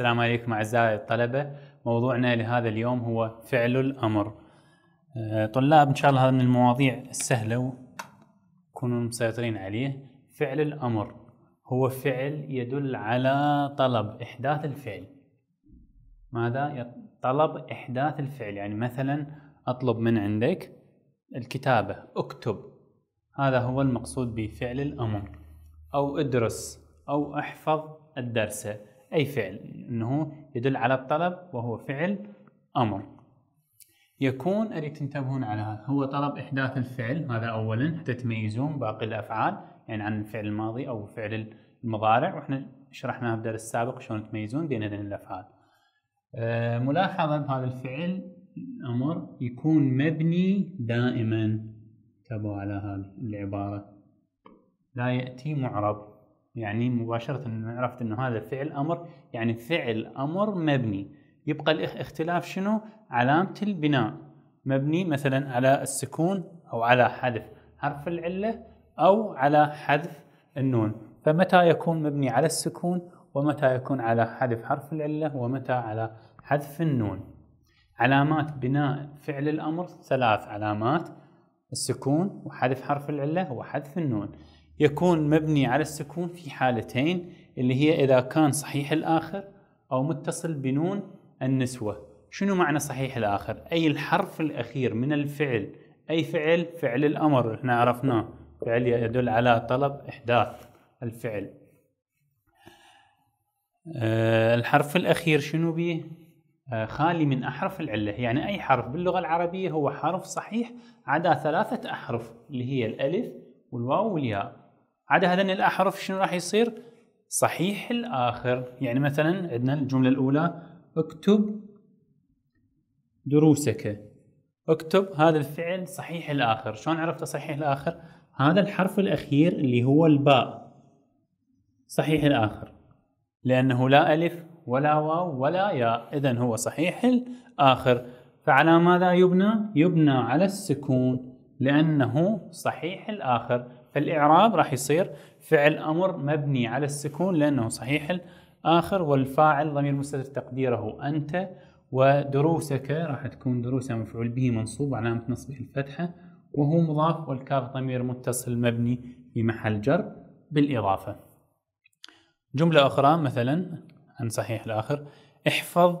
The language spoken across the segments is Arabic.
السلام عليكم أعزائي الطلبة موضوعنا لهذا اليوم هو فعل الأمر آه، طلاب إن شاء الله هذا من المواضيع السهلة وكونوا مسيطرين عليه فعل الأمر هو فعل يدل على طلب إحداث الفعل ماذا؟ طلب إحداث الفعل يعني مثلا أطلب من عندك الكتابة اكتب هذا هو المقصود بفعل الأمر أو ادرس أو احفظ الدرس أي فعل أنه يدل على الطلب وهو فعل أمر يكون أريد تنتبهون على هذا هو طلب إحداث الفعل هذا أولا حتى تميزون باقي الأفعال يعني عن الفعل الماضي أو فعل المضارع وإحنا شرحناها في الدرس السابق شلون تميزون بين هذين الأفعال آه، ملاحظة بهذا الفعل الأمر يكون مبني دائما انتبهوا على هذه العبارة لا يأتي معرب يعني مباشرة عرفت انه هذا فعل امر يعني فعل امر مبني يبقى الاختلاف شنو؟ علامة البناء مبني مثلا على السكون او على حذف حرف العلة او على حذف النون فمتى يكون مبني على السكون ومتى يكون على حذف حرف العلة ومتى على حذف النون علامات بناء فعل الأمر ثلاث علامات السكون وحذف حرف العلة وحذف النون يكون مبني على السكون في حالتين اللي هي إذا كان صحيح الآخر أو متصل بنون النسوة شنو معنى صحيح الآخر؟ أي الحرف الأخير من الفعل أي فعل فعل الأمر احنا عرفناه فعل يدل على طلب إحداث الفعل أه الحرف الأخير شنو به؟ أه خالي من أحرف العلة يعني أي حرف باللغة العربية هو حرف صحيح عدا ثلاثة أحرف اللي هي الألف والواو والياء عدا هذين الاحرف شنو راح يصير؟ صحيح الاخر يعني مثلا عندنا الجمله الاولى اكتب دروسك اكتب هذا الفعل صحيح الاخر شلون عرفته صحيح الاخر؟ هذا الحرف الاخير اللي هو الباء صحيح الاخر لانه لا الف ولا واو ولا ياء اذا هو صحيح الاخر فعلى ماذا يبنى؟ يبنى على السكون لأنه صحيح الآخر فالإعراب راح يصير فعل أمر مبني على السكون لأنه صحيح الآخر والفاعل ضمير مستتر تقديره أنت ودروسك راح تكون دروس مفعول به منصوب علامة نصبه الفتحة وهو مضاف والكاف ضمير متصل مبني في محل جر بالإضافة جملة أخرى مثلا عن صحيح الآخر احفظ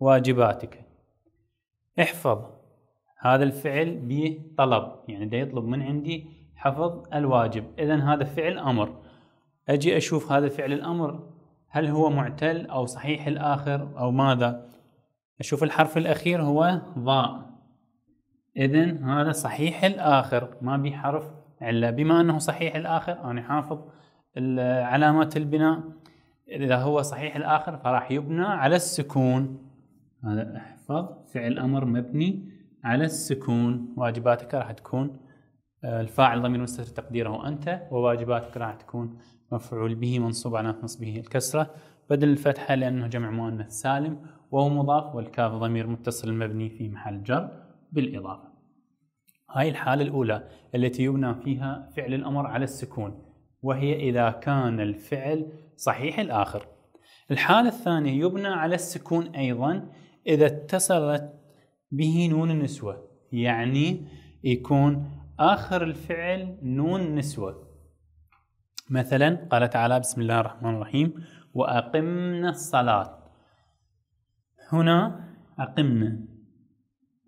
واجباتك احفظ هذا الفعل بطلب يعني ده يطلب من عندي حفظ الواجب إذا هذا فعل أمر أجي أشوف هذا فعل الأمر هل هو معتل أو صحيح الآخر أو ماذا أشوف الحرف الأخير هو ضاء إذا هذا صحيح الآخر ما بي حرف علة بما أنه صحيح الآخر أنا حافظ علامات البناء إذا هو صحيح الآخر فراح يبنى على السكون هذا احفظ فعل أمر مبني على السكون واجباتك راح تكون الفاعل ضمير مستتر تقديره أنت وواجباتك راح تكون مفعول به منصوب على نصبه الكسرة بدل الفتحة لأنه جمع مؤنث سالم وهو مضاف والكاف ضمير متصل مبني في محل جر بالإضافة هاي الحالة الأولى التي يبنى فيها فعل الأمر على السكون وهي إذا كان الفعل صحيح الآخر الحالة الثانية يبنى على السكون أيضا إذا اتصلت به نون النسوة يعني يكون آخر الفعل نون نسوة مثلا قال تعالى بسم الله الرحمن الرحيم وأقمنا الصلاة هنا أقمنا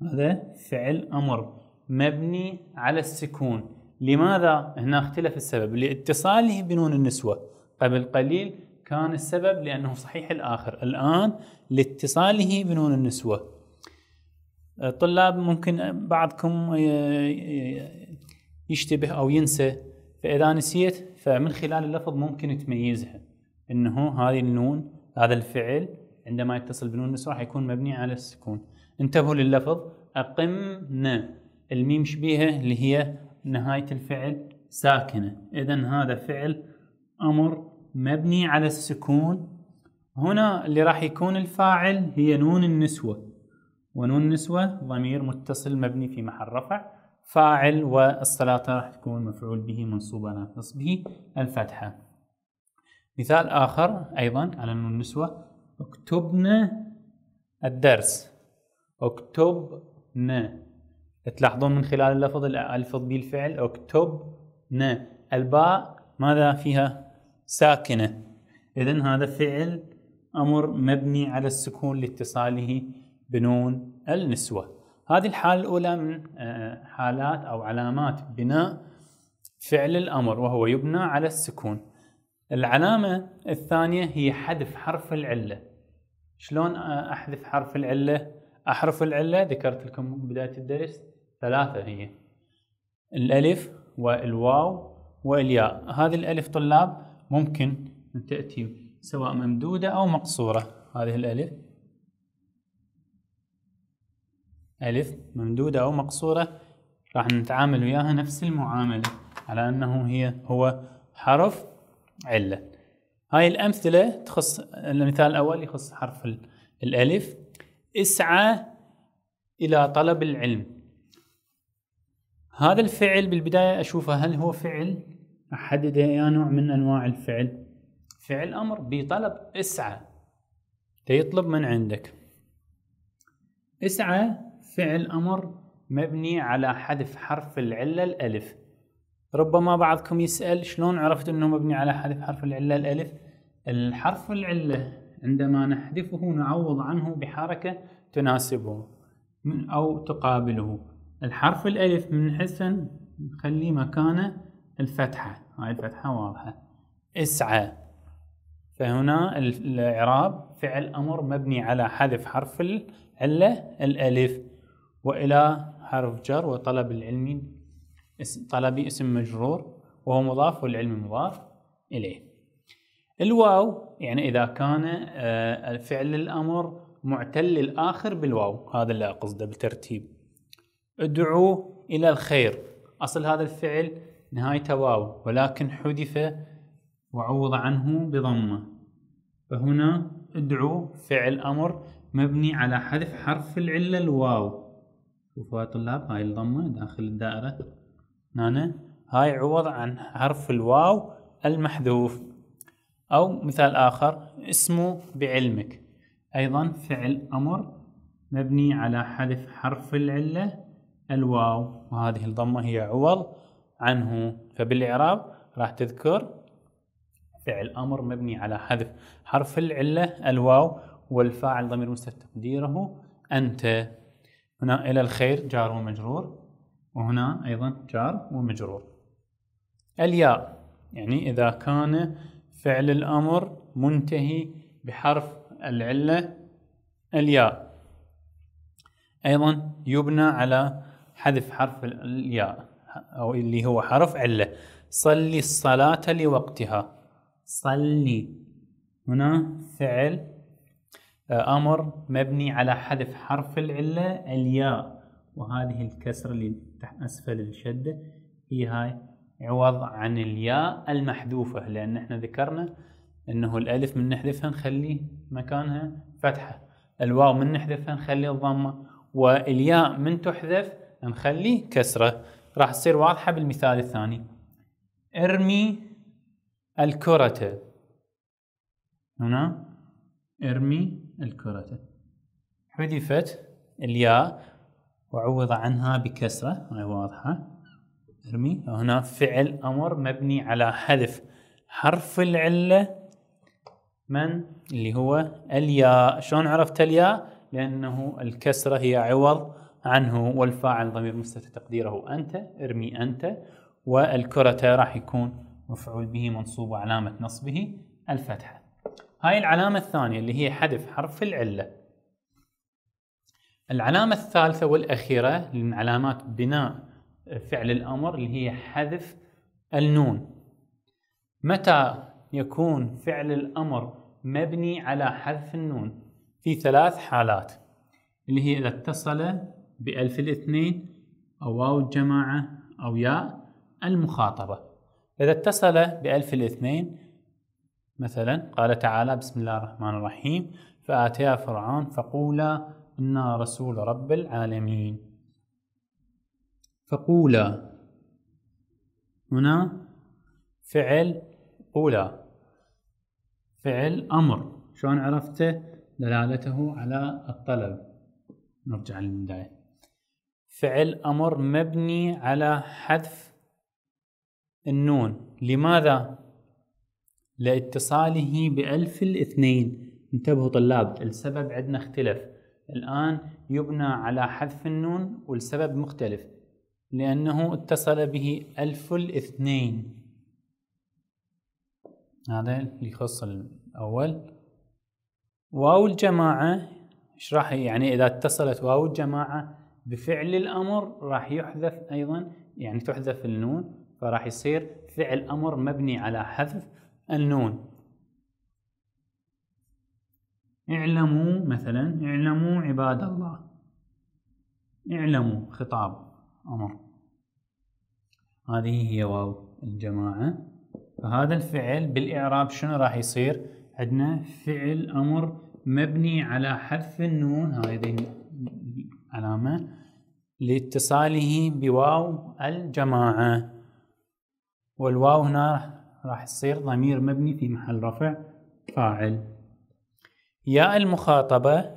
هذا فعل أمر مبني على السكون لماذا هنا اختلف السبب لاتصاله بنون النسوة قبل قليل كان السبب لأنه صحيح الآخر الآن لاتصاله بنون النسوة الطلاب أه، ممكن بعضكم أه، يشتبه او ينسى فاذا نسيت فمن خلال اللفظ ممكن تميزها انه هذه النون هذا الفعل عندما يتصل بنون النسوة راح يكون مبني على السكون انتبهوا لللفظ أقمنا الميم شبيهة اللي هي نهاية الفعل ساكنة إذا هذا فعل أمر مبني على السكون هنا اللي راح يكون الفاعل هي نون النسوة ونون نسوة ضمير متصل مبني في محل رفع فاعل والصلاة راح تكون مفعول به منصوبة ناقص به الفتحة مثال آخر أيضا على نون نسوة اكتبنا الدرس اكتبنا تلاحظون من خلال اللفظ الألفظ بالفعل اكتبنا الباء ماذا فيها ساكنة إذن هذا فعل أمر مبني على السكون لاتصاله بنون النسوة هذه الحالة الأولى من آه، حالات أو علامات بناء فعل الأمر وهو يبنى على السكون العلامة الثانية هي حذف حرف العلة شلون آه، أحذف حرف العلة؟ أحرف العلة ذكرت لكم بداية الدرس ثلاثة هي الألف والواو والياء هذه الألف طلاب ممكن أن تأتي سواء ممدودة أو مقصورة هذه الألف ألف ممدودة أو مقصورة راح نتعامل وياها نفس المعاملة على أنه هي هو حرف علة هاي الأمثلة تخص المثال الأول يخص حرف الألف اسعى إلى طلب العلم هذا الفعل بالبداية أشوفه هل هو فعل أحدد يا نوع من أنواع الفعل فعل أمر بطلب اسعى تيطلب من عندك اسعى فعل أمر مبني على حذف حرف العلة الألف ربما بعضكم يسأل شلون عرفت أنه مبني على حذف حرف العلة الألف الحرف العلة عندما نحذفه نعوض عنه بحركة تناسبه أو تقابله الحرف الألف من حذفا نخلي مكانه الفتحة هاي الفتحة واضحة اسعى فهنا الإعراب فعل أمر مبني على حذف حرف العلة الألف وإلى حرف جر وطلب العلمي طلبي اسم مجرور وهو مضاف والعلم مضاف إليه الواو يعني إذا كان آه، فعل الأمر معتل الآخر بالواو هذا اللي أقصده بالترتيب ادعو إلى الخير أصل هذا الفعل نهايته واو ولكن حذف وعوض عنه بضمة فهنا ادعو فعل أمر مبني على حذف حرف العلة الواو شوفوا يا طلاب هاي الضمة داخل الدائرة هنا هاي عوض عن حرف الواو المحذوف أو مثال آخر اسمه بعلمك أيضا فعل أمر مبني على حذف حرف العلة الواو وهذه الضمة هي عوض عنه فبالإعراب راح تذكر فعل أمر مبني على حذف حرف العلة الواو والفاعل ضمير مستتر تقديره أنت هنا إلى الخير جار ومجرور وهنا أيضا جار ومجرور الياء يعني إذا كان فعل الأمر منتهي بحرف العلة الياء أيضا يبنى على حذف حرف الياء أو اللي هو حرف علة صلي الصلاة لوقتها صلي هنا فعل آه، امر مبني على حذف حرف العله الياء وهذه الكسره اللي تحت اسفل الشده هي هاي عوض عن الياء المحذوفه لان احنا ذكرنا انه الالف من نحذفها نخلي مكانها فتحه الواو من نحذفها نخلي الضمه والياء من تحذف نخلي كسره راح تصير واضحه بالمثال الثاني ارمي الكره هنا ارمي الكرة حذفت الياء وعوض عنها بكسرة هاي واضحة ارمي هنا فعل أمر مبني على حذف حرف العلة من اللي هو الياء شلون عرفت الياء لأنه الكسرة هي عوض عنه والفاعل ضمير مستتر تقديره أنت ارمي أنت والكرة راح يكون مفعول به منصوب وعلامة نصبه الفتحة هاي العلامة الثانية اللي هي حذف حرف العلة العلامة الثالثة والأخيرة من علامات بناء فعل الأمر اللي هي حذف النون متى يكون فعل الأمر مبني على حذف النون في ثلاث حالات اللي هي إذا اتصل بألف الاثنين أو واو الجماعة أو ياء المخاطبة إذا اتصل بألف الاثنين مثلا قال تعالى بسم الله الرحمن الرحيم فآتيا فرعون فقولا إنا رسول رب العالمين فقولا هنا فعل قولا فعل أمر شلون عرفته دلالته على الطلب نرجع للبداية فعل أمر مبني على حذف النون لماذا لاتصاله بألف الاثنين انتبهوا طلاب السبب عندنا اختلف الآن يبنى على حذف النون والسبب مختلف لأنه اتصل به ألف الاثنين هذا اللي يخص الأول واو الجماعة ايش راح يعني إذا اتصلت واو الجماعة بفعل الأمر راح يحذف أيضا يعني تحذف النون فراح يصير فعل أمر مبني على حذف النون اعلموا مثلا اعلموا عباد الله اعلموا خطاب أمر هذه هي واو الجماعة فهذا الفعل بالإعراب شنو راح يصير عندنا فعل أمر مبني على حرف النون هذه علامة لاتصاله بواو الجماعة والواو هنا راح تصير ضمير مبني في محل رفع فاعل ياء المخاطبة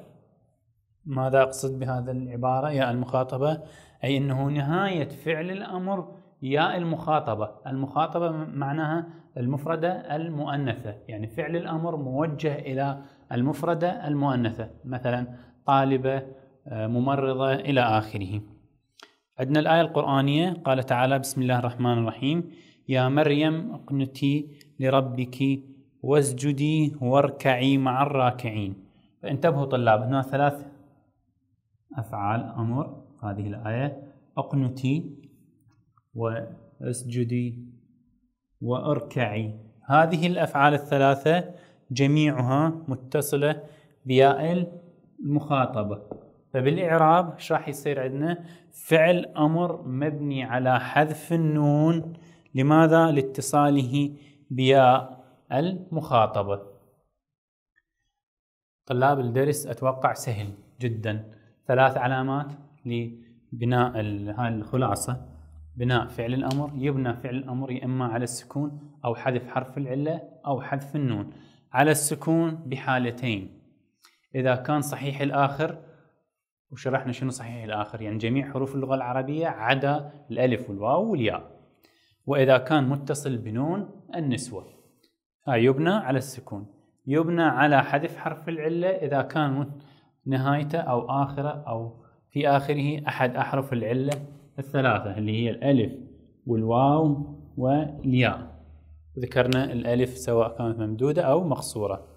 ماذا أقصد بهذا العبارة ياء المخاطبة أي أنه نهاية فعل الأمر ياء المخاطبة المخاطبة معناها المفردة المؤنثة يعني فعل الأمر موجه إلى المفردة المؤنثة مثلا طالبة آه، ممرضة إلى آخره عندنا الآية القرآنية قال تعالى بسم الله الرحمن الرحيم يا مريم اقنتي لربك واسجدي واركعي مع الراكعين فانتبهوا طلاب هنا ثلاث أفعال أمر هذه الآية اقنتي واسجدي واركعي هذه الأفعال الثلاثة جميعها متصلة بياء المخاطبة فبالإعراب ايش راح يصير عندنا فعل أمر مبني على حذف النون لماذا؟ لاتصاله بياء المخاطبة طلاب الدرس أتوقع سهل جدا ثلاث علامات لبناء هذه الخلاصة بناء فعل الأمر يبنى فعل الأمر يا إما على السكون أو حذف حرف العلة أو حذف النون على السكون بحالتين إذا كان صحيح الآخر وشرحنا شنو صحيح الآخر يعني جميع حروف اللغة العربية عدا الألف والواو والياء وإذا كان متصل بنون النسوة هاي يبنى على السكون يبنى على حذف حرف العلة إذا كان نهايته أو آخره أو في آخره أحد أحرف العلة الثلاثة اللي هي الألف والواو والياء ذكرنا الألف سواء كانت ممدودة أو مقصورة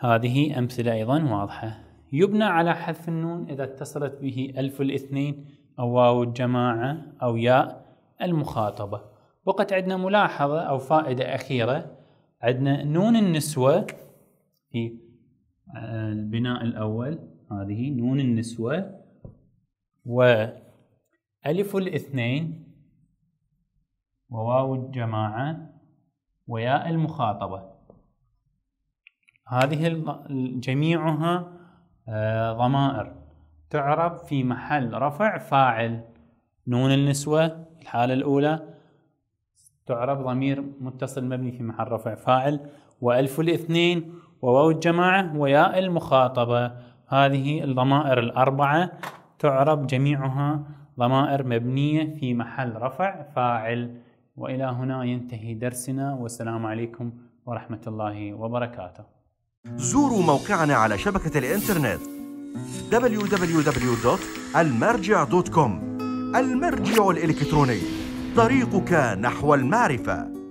هذه أمثلة أيضا واضحة يبنى على حذف النون إذا اتصلت به ألف الاثنين أو واو الجماعة أو ياء المخاطبة بقت عندنا ملاحظة أو فائدة أخيرة عندنا نون النسوة في آه، البناء الأول هذه نون النسوة وألف الاثنين وواو الجماعة وياء المخاطبة هذه جميعها آه، ضمائر تعرب في محل رفع فاعل نون النسوة الحالة الأولى تعرب ضمير متصل مبني في محل رفع فاعل وألف الاثنين وواو الجماعة وياء المخاطبة هذه الضمائر الأربعة تعرب جميعها ضمائر مبنية في محل رفع فاعل وإلى هنا ينتهي درسنا والسلام عليكم ورحمة الله وبركاته زوروا موقعنا على شبكة الإنترنت www.المرجع.com المرجع الإلكتروني طريقك نحو المعرفة